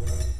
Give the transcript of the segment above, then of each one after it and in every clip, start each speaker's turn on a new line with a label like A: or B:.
A: you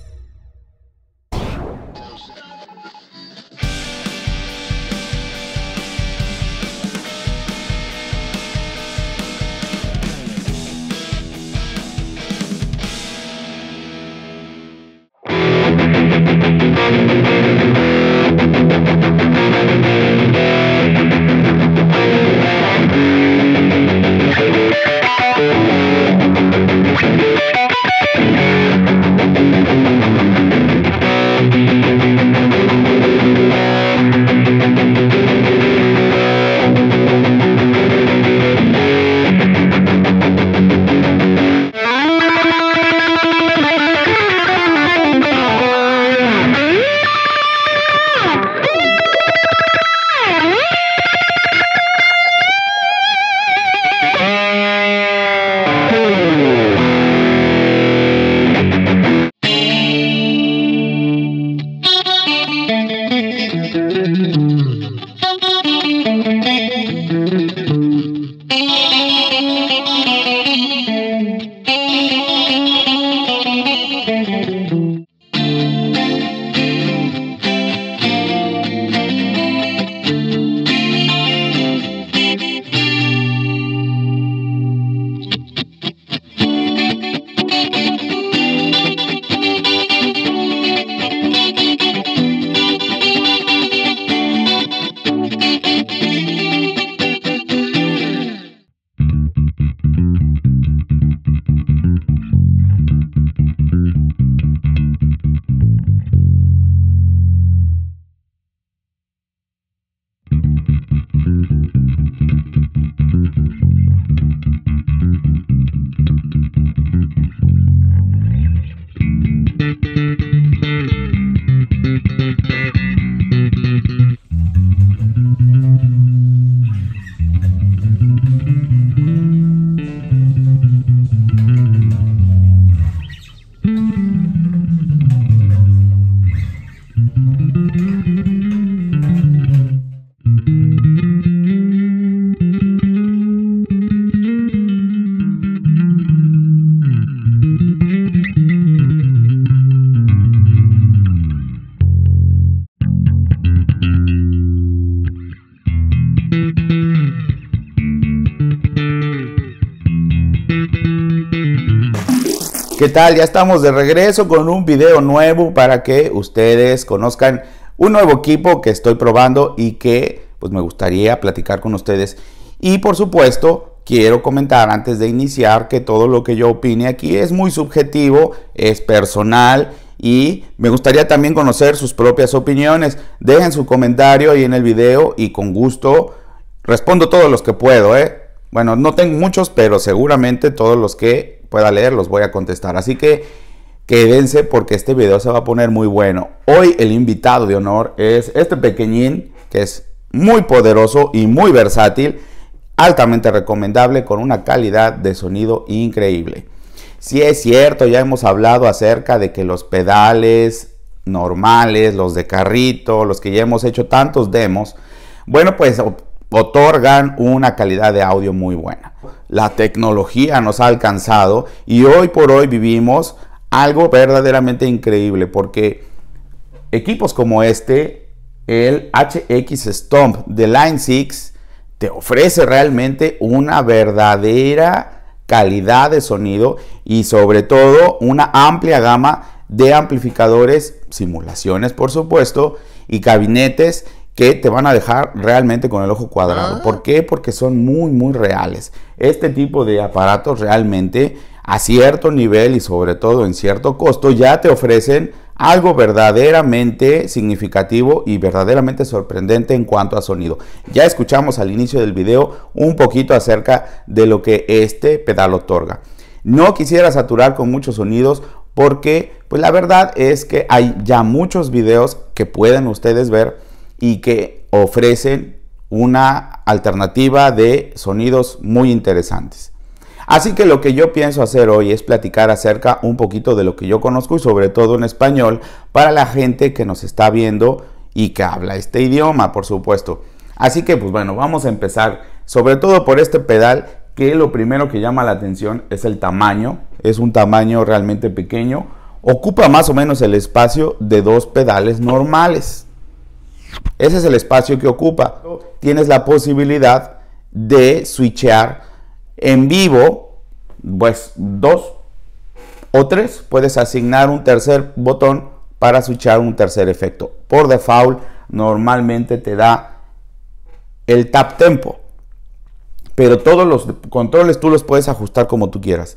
A: tal? Ya estamos de regreso con un video nuevo para que ustedes conozcan un nuevo equipo que estoy probando y que pues me gustaría platicar con ustedes. Y por supuesto, quiero comentar antes de iniciar que todo lo que yo opine aquí es muy subjetivo, es personal y me gustaría también conocer sus propias opiniones. Dejen su comentario ahí en el video y con gusto respondo todos los que puedo, ¿eh? Bueno, no tengo muchos, pero seguramente todos los que pueda leer los voy a contestar. Así que quédense porque este video se va a poner muy bueno. Hoy el invitado de honor es este pequeñín que es muy poderoso y muy versátil, altamente recomendable con una calidad de sonido increíble. Si es cierto, ya hemos hablado acerca de que los pedales normales, los de carrito, los que ya hemos hecho tantos demos, bueno, pues otorgan una calidad de audio muy buena. La tecnología nos ha alcanzado y hoy por hoy vivimos algo verdaderamente increíble porque equipos como este, el HX Stomp de Line 6, te ofrece realmente una verdadera calidad de sonido y sobre todo una amplia gama de amplificadores, simulaciones por supuesto, y gabinetes que te van a dejar realmente con el ojo cuadrado. Ah. ¿Por qué? Porque son muy, muy reales. Este tipo de aparatos realmente a cierto nivel y sobre todo en cierto costo ya te ofrecen algo verdaderamente significativo y verdaderamente sorprendente en cuanto a sonido. Ya escuchamos al inicio del video un poquito acerca de lo que este pedal otorga. No quisiera saturar con muchos sonidos porque pues la verdad es que hay ya muchos videos que pueden ustedes ver y que ofrecen una alternativa de sonidos muy interesantes. Así que lo que yo pienso hacer hoy es platicar acerca un poquito de lo que yo conozco y sobre todo en español para la gente que nos está viendo y que habla este idioma, por supuesto. Así que pues bueno, vamos a empezar sobre todo por este pedal que lo primero que llama la atención es el tamaño, es un tamaño realmente pequeño, ocupa más o menos el espacio de dos pedales normales. Ese es el espacio que ocupa. Tienes la posibilidad de switchear en vivo, pues dos o tres. Puedes asignar un tercer botón para switchar un tercer efecto. Por default, normalmente te da el tap tempo. Pero todos los controles tú los puedes ajustar como tú quieras.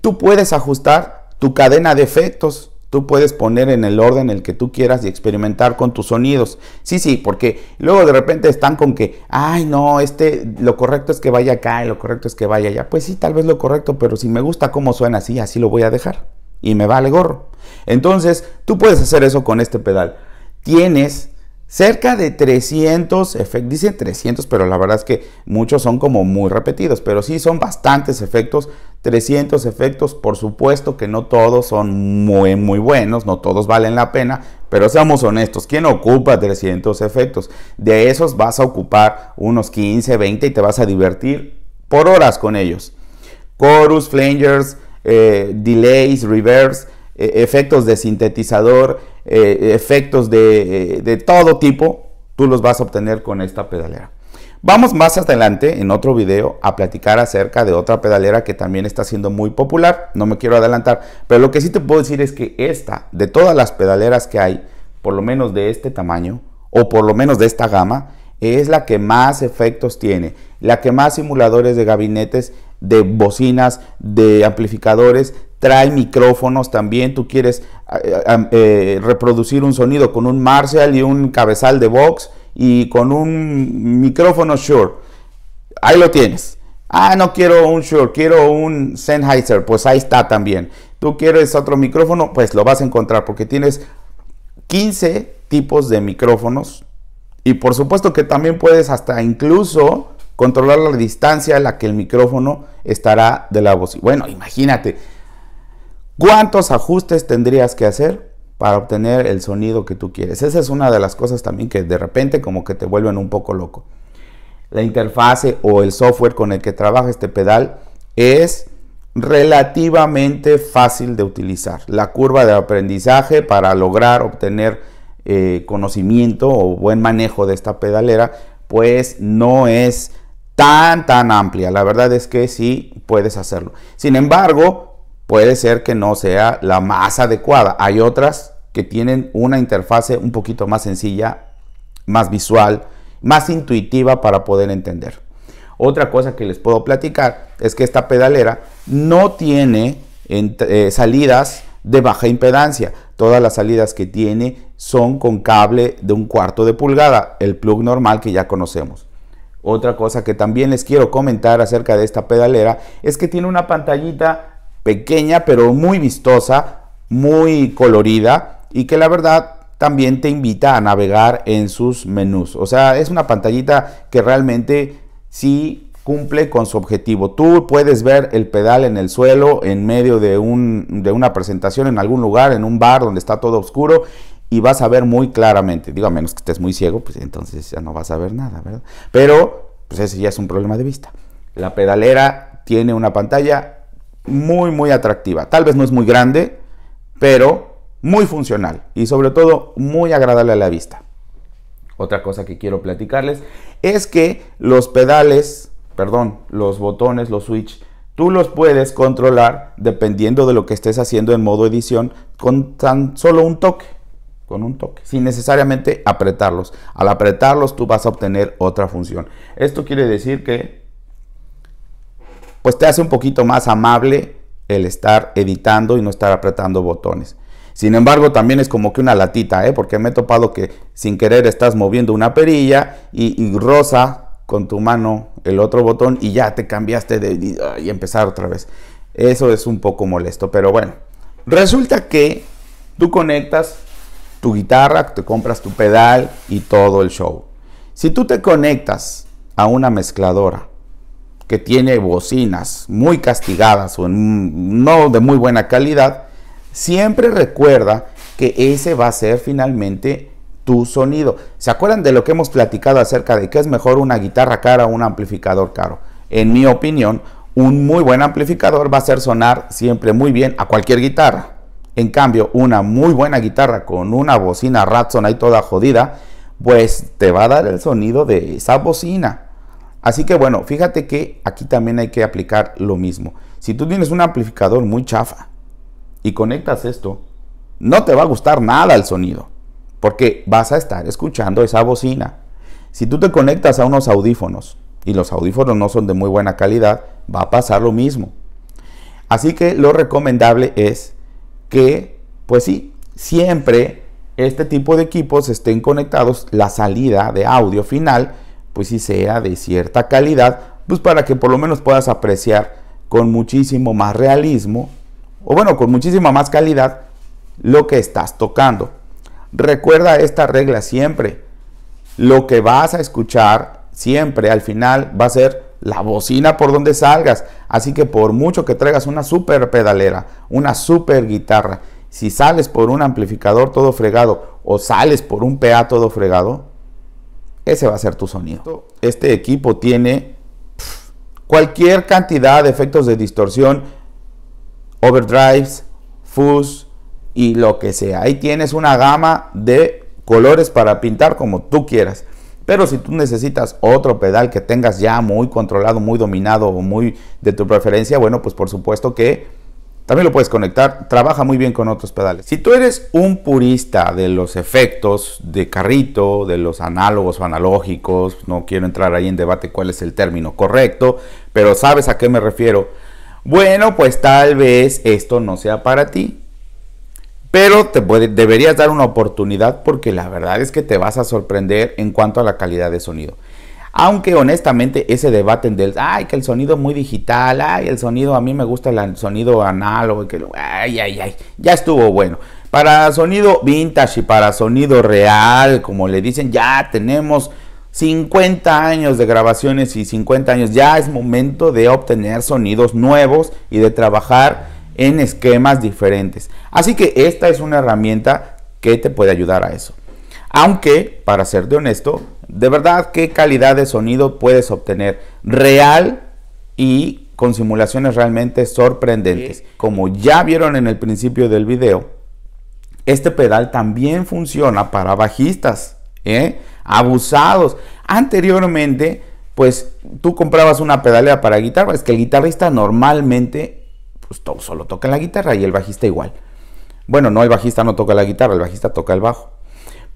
A: Tú puedes ajustar tu cadena de efectos Tú puedes poner en el orden el que tú quieras y experimentar con tus sonidos. Sí, sí, porque luego de repente están con que, ay, no, este, lo correcto es que vaya acá y lo correcto es que vaya allá. Pues sí, tal vez lo correcto, pero si me gusta cómo suena así, así lo voy a dejar. Y me vale gorro. Entonces, tú puedes hacer eso con este pedal. Tienes Cerca de 300 efectos, dicen 300, pero la verdad es que muchos son como muy repetidos, pero sí son bastantes efectos, 300 efectos, por supuesto que no todos son muy, muy buenos, no todos valen la pena, pero seamos honestos, ¿quién ocupa 300 efectos? De esos vas a ocupar unos 15, 20 y te vas a divertir por horas con ellos. Chorus, flangers, eh, delays, Reverse... Eh, efectos de sintetizador, eh, efectos de, eh, de todo tipo, tú los vas a obtener con esta pedalera. Vamos más adelante en otro video a platicar acerca de otra pedalera que también está siendo muy popular. No me quiero adelantar, pero lo que sí te puedo decir es que esta, de todas las pedaleras que hay, por lo menos de este tamaño o por lo menos de esta gama, es la que más efectos tiene, la que más simuladores de gabinetes de bocinas, de amplificadores, trae micrófonos también, tú quieres ah, ah, eh, reproducir un sonido con un Marshall y un cabezal de box y con un micrófono Shure. Ahí lo tienes. Ah, no quiero un Shure, quiero un Sennheiser, pues ahí está también. Tú quieres otro micrófono, pues lo vas a encontrar porque tienes 15 tipos de micrófonos y por supuesto que también puedes hasta incluso controlar la distancia a la que el micrófono estará de la voz. Bueno, imagínate, ¿cuántos ajustes tendrías que hacer para obtener el sonido que tú quieres? Esa es una de las cosas también que de repente como que te vuelven un poco loco. La interfase o el software con el que trabaja este pedal es relativamente fácil de utilizar. La curva de aprendizaje para lograr obtener eh, conocimiento o buen manejo de esta pedalera, pues no es tan, tan amplia. La verdad es que sí puedes hacerlo. Sin embargo, puede ser que no sea la más adecuada. Hay otras que tienen una interfase un poquito más sencilla, más visual, más intuitiva para poder entender. Otra cosa que les puedo platicar es que esta pedalera no tiene eh, salidas de baja impedancia. Todas las salidas que tiene son con cable de un cuarto de pulgada, el plug normal que ya conocemos. Otra cosa que también les quiero comentar acerca de esta pedalera es que tiene una pantallita pequeña pero muy vistosa, muy colorida y que la verdad también te invita a navegar en sus menús. O sea, es una pantallita que realmente sí cumple con su objetivo. Tú puedes ver el pedal en el suelo, en medio de, de una presentación, en algún lugar, en un bar donde está todo oscuro y vas a ver muy claramente. Digo, a menos que estés muy ciego, pues entonces ya no vas a ver nada, ¿verdad? Pero, pues ese ya es un problema de vista. La pedalera tiene una pantalla muy, muy atractiva. Tal vez no es muy grande, pero muy funcional y sobre todo muy agradable a la vista. Otra cosa que quiero platicarles es que los pedales, perdón, los botones, los switch, tú los puedes controlar dependiendo de lo que estés haciendo en modo edición con tan solo un toque con un toque, sin necesariamente apretarlos. Al apretarlos tú vas a obtener otra función. Esto quiere decir que pues te hace un poquito más amable el estar editando y no estar apretando botones. Sin embargo, también es como que una latita, ¿eh? porque me he topado que sin querer estás moviendo una perilla y, rosa con tu mano el otro botón y ya te cambiaste de y empezar otra vez. Eso es un poco molesto, pero bueno. Resulta que tú conectas tu guitarra, te compras tu pedal y todo el show. Si tú te conectas a una mezcladora que tiene bocinas muy castigadas o no de muy buena calidad, siempre recuerda que ese va a ser finalmente tu sonido. ¿Se acuerdan de lo que hemos platicado acerca de qué es mejor una guitarra cara o un amplificador caro? En mi opinión, un muy buen amplificador va a hacer sonar siempre muy bien a cualquier guitarra. En cambio, una muy buena guitarra con una bocina Ratson ahí toda jodida, pues te va a dar el sonido de esa bocina. Así que bueno, fíjate que aquí también hay que aplicar lo mismo. Si tú tienes un amplificador muy chafa y conectas esto, no te va a gustar nada el sonido, porque vas a estar escuchando esa bocina. Si tú te conectas a unos audífonos y los audífonos no son de muy buena calidad, va a pasar lo mismo. Así que lo recomendable es que, pues sí, siempre este tipo de equipos estén conectados, la salida de audio final, pues sí sea de cierta calidad, pues para que por lo menos puedas apreciar con muchísimo más realismo, o bueno, con muchísima más calidad, lo que estás tocando. Recuerda esta regla siempre. Lo que vas a escuchar siempre al final va a ser la bocina por donde salgas. Así que por mucho que traigas una super pedalera, una super guitarra, si sales por un amplificador todo fregado o sales por un PA todo fregado, ese va a ser tu sonido. Este equipo tiene cualquier cantidad de efectos de distorsión, overdrives, fuzz y lo que sea. Ahí tienes una gama de colores para pintar como tú quieras. Pero si tú necesitas otro pedal que tengas ya muy controlado, muy dominado o muy de tu preferencia, bueno, pues por supuesto que también lo puedes conectar, trabaja muy bien con otros pedales. Si tú eres un purista de los efectos de carrito, de los análogos o analógicos, no quiero entrar ahí en debate cuál es el término correcto, pero sabes a qué me refiero. Bueno, pues tal vez esto no sea para ti. Pero te puede, deberías dar una oportunidad porque la verdad es que te vas a sorprender en cuanto a la calidad de sonido. Aunque honestamente ese debate del, ay, que el sonido muy digital, ay, el sonido, a mí me gusta el sonido análogo, que, ay, ay, ay, ya estuvo bueno. Para sonido vintage y para sonido real, como le dicen, ya tenemos 50 años de grabaciones y 50 años, ya es momento de obtener sonidos nuevos y de trabajar en esquemas diferentes. Así que esta es una herramienta que te puede ayudar a eso. Aunque, para de honesto, de verdad, ¿qué calidad de sonido puedes obtener? Real y con simulaciones realmente sorprendentes. Como ya vieron en el principio del video, este pedal también funciona para bajistas, ¿eh? abusados. Anteriormente, pues tú comprabas una pedalera para guitarra, es que el guitarrista normalmente pues, solo toca la guitarra y el bajista igual. Bueno, no, el bajista no toca la guitarra, el bajista toca el bajo.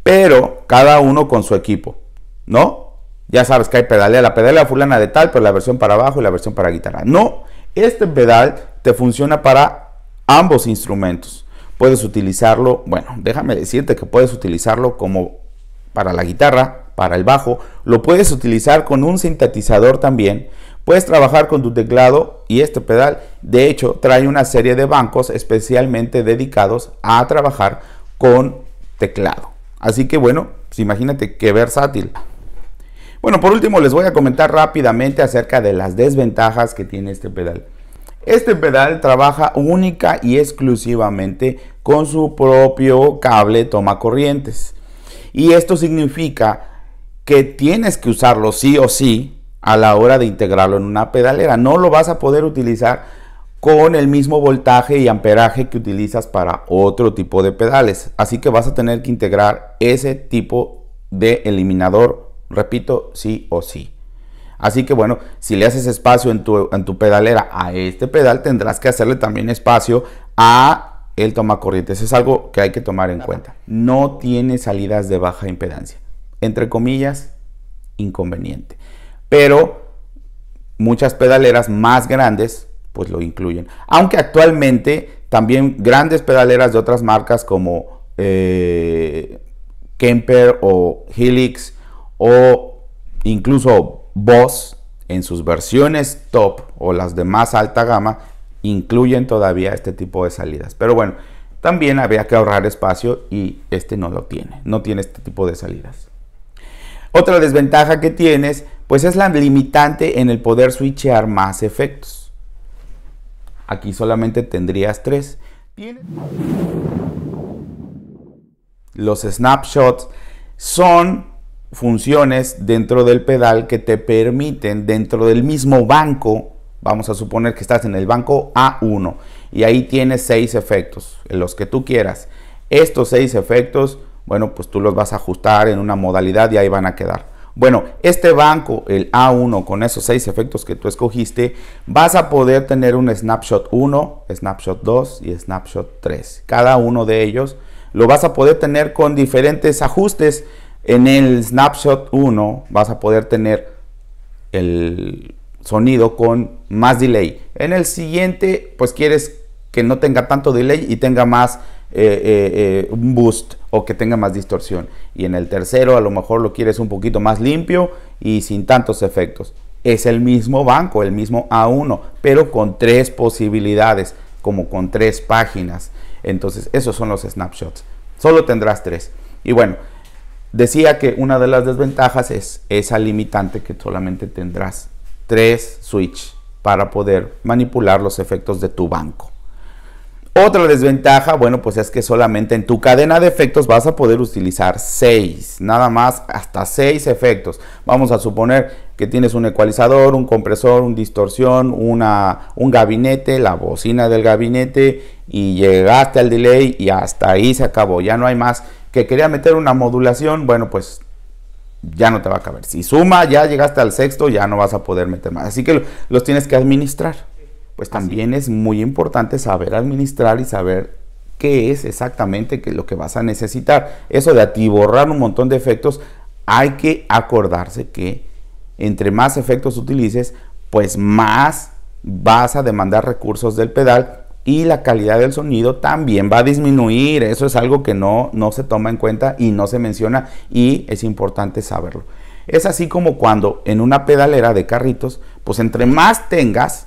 A: Pero cada uno con su equipo, ¿no? Ya sabes que hay pedalea, la pedalea fulana de tal, pero la versión para bajo y la versión para guitarra. No, este pedal te funciona para ambos instrumentos. Puedes utilizarlo, bueno, déjame decirte que puedes utilizarlo como para la guitarra, para el bajo, lo puedes utilizar con un sintetizador también. Puedes trabajar con tu teclado y este pedal, de hecho, trae una serie de bancos especialmente dedicados a trabajar con teclado. Así que bueno, pues imagínate qué versátil. Bueno, por último les voy a comentar rápidamente acerca de las desventajas que tiene este pedal. Este pedal trabaja única y exclusivamente con su propio cable toma corrientes. Y esto significa que tienes que usarlo sí o sí a la hora de integrarlo en una pedalera. No lo vas a poder utilizar con el mismo voltaje y amperaje que utilizas para otro tipo de pedales. Así que vas a tener que integrar ese tipo de eliminador, repito, sí o sí. Así que bueno, si le haces espacio en tu, en tu pedalera a este pedal, tendrás que hacerle también espacio a el tomacorrientes. Es algo que hay que tomar en cuenta. No tiene salidas de baja impedancia entre comillas, inconveniente. Pero muchas pedaleras más grandes pues lo incluyen. Aunque actualmente también grandes pedaleras de otras marcas como eh, Kemper o Helix o incluso Boss en sus versiones top o las de más alta gama incluyen todavía este tipo de salidas. Pero bueno, también había que ahorrar espacio y este no lo tiene, no tiene este tipo de salidas. Otra desventaja que tienes, pues es la limitante en el poder switchear más efectos. Aquí solamente tendrías tres. Los snapshots son funciones dentro del pedal que te permiten dentro del mismo banco, vamos a suponer que estás en el banco A1 y ahí tienes seis efectos, en los que tú quieras. Estos seis efectos bueno, pues tú los vas a ajustar en una modalidad y ahí van a quedar. Bueno, este banco, el A1, con esos seis efectos que tú escogiste, vas a poder tener un snapshot 1, snapshot 2 y snapshot 3. Cada uno de ellos lo vas a poder tener con diferentes ajustes. En el snapshot 1 vas a poder tener el sonido con más delay. En el siguiente, pues quieres que no tenga tanto delay y tenga más eh, eh, eh, un boost o que tenga más distorsión. Y en el tercero a lo mejor lo quieres un poquito más limpio y sin tantos efectos. Es el mismo banco, el mismo A1, pero con tres posibilidades, como con tres páginas. Entonces, esos son los snapshots. Solo tendrás tres. Y bueno, decía que una de las desventajas es esa limitante que solamente tendrás tres switch para poder manipular los efectos de tu banco. Otra desventaja, bueno, pues es que solamente en tu cadena de efectos vas a poder utilizar 6, nada más hasta 6 efectos. Vamos a suponer que tienes un ecualizador, un compresor, un distorsión, una, un gabinete, la bocina del gabinete y llegaste al delay y hasta ahí se acabó, ya no hay más. Que quería meter una modulación, bueno, pues ya no te va a caber. Si suma, ya llegaste al sexto, ya no vas a poder meter más. Así que los tienes que administrar pues también es muy importante saber administrar y saber qué es exactamente lo que vas a necesitar. Eso de atiborrar un montón de efectos, hay que acordarse que entre más efectos utilices, pues más vas a demandar recursos del pedal y la calidad del sonido también va a disminuir. Eso es algo que no, no se toma en cuenta y no se menciona y es importante saberlo. Es así como cuando en una pedalera de carritos, pues entre más tengas,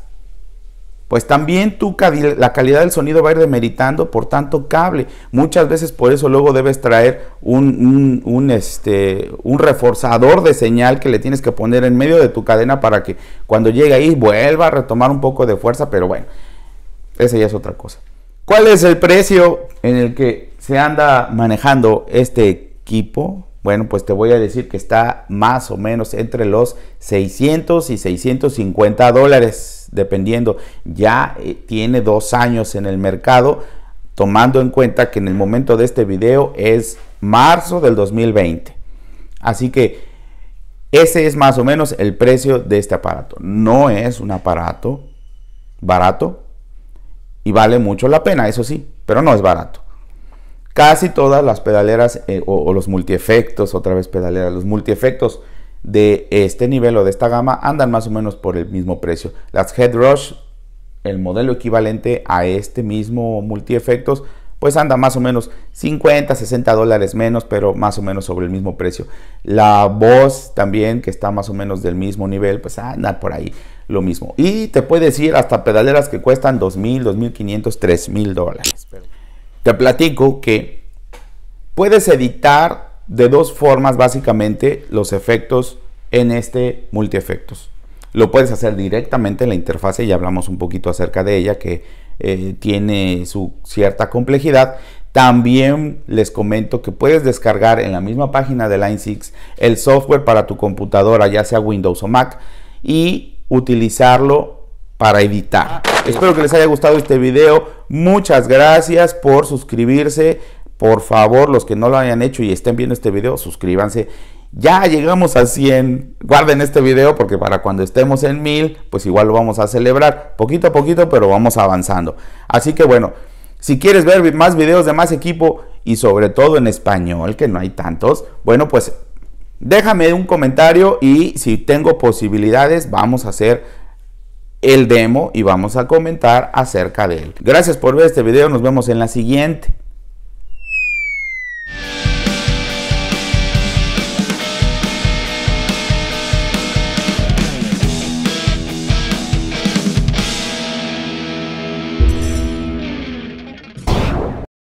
A: pues también tu, la calidad del sonido va a ir demeritando por tanto cable. Muchas veces por eso luego debes traer un, un, este, un reforzador de señal que le tienes que poner en medio de tu cadena para que cuando llegue ahí vuelva a retomar un poco de fuerza, pero bueno, esa ya es otra cosa. ¿Cuál es el precio en el que se anda manejando este equipo? Bueno, pues te voy a decir que está más o menos entre los 600 y 650 dólares dependiendo, ya eh, tiene dos años en el mercado, tomando en cuenta que en el momento de este video es marzo del 2020. Así que ese es más o menos el precio de este aparato. No es un aparato barato y vale mucho la pena, eso sí, pero no es barato. Casi todas las pedaleras eh, o, o, los multiefectos, otra vez pedaleras, los multiefectos de este nivel o de esta gama andan más o menos por el mismo precio. Las Head Rush, el modelo equivalente a este mismo multi efectos pues anda más o menos 50, 60 dólares menos, pero más o menos sobre el mismo precio. La voz también, que está más o menos del mismo nivel, pues anda por ahí lo mismo. Y te puedes ir hasta pedaleras que cuestan 2.000, 2.500, 3.000 dólares. Te platico que puedes editar de dos formas básicamente los efectos en este multi-efectos. Lo puedes hacer directamente en la interfase, ya hablamos un poquito acerca de ella, que eh, tiene su cierta complejidad. También les comento que puedes descargar en la misma página de Line 6 el software para tu computadora, ya sea Windows o Mac, y utilizarlo para editar. Espero que les haya gustado este video. Muchas gracias por suscribirse por favor, los que no lo hayan hecho y estén viendo este video, suscríbanse. Ya llegamos a 100. Guarden este video porque para cuando estemos en 1000, pues igual lo vamos a celebrar. Poquito a poquito, pero vamos avanzando. Así que bueno, si quieres ver más videos de más equipo y sobre todo en español, que no hay tantos, bueno, pues déjame un comentario y si tengo posibilidades, vamos a hacer el demo y vamos a comentar acerca de él. Gracias por ver este video, nos vemos en la siguiente.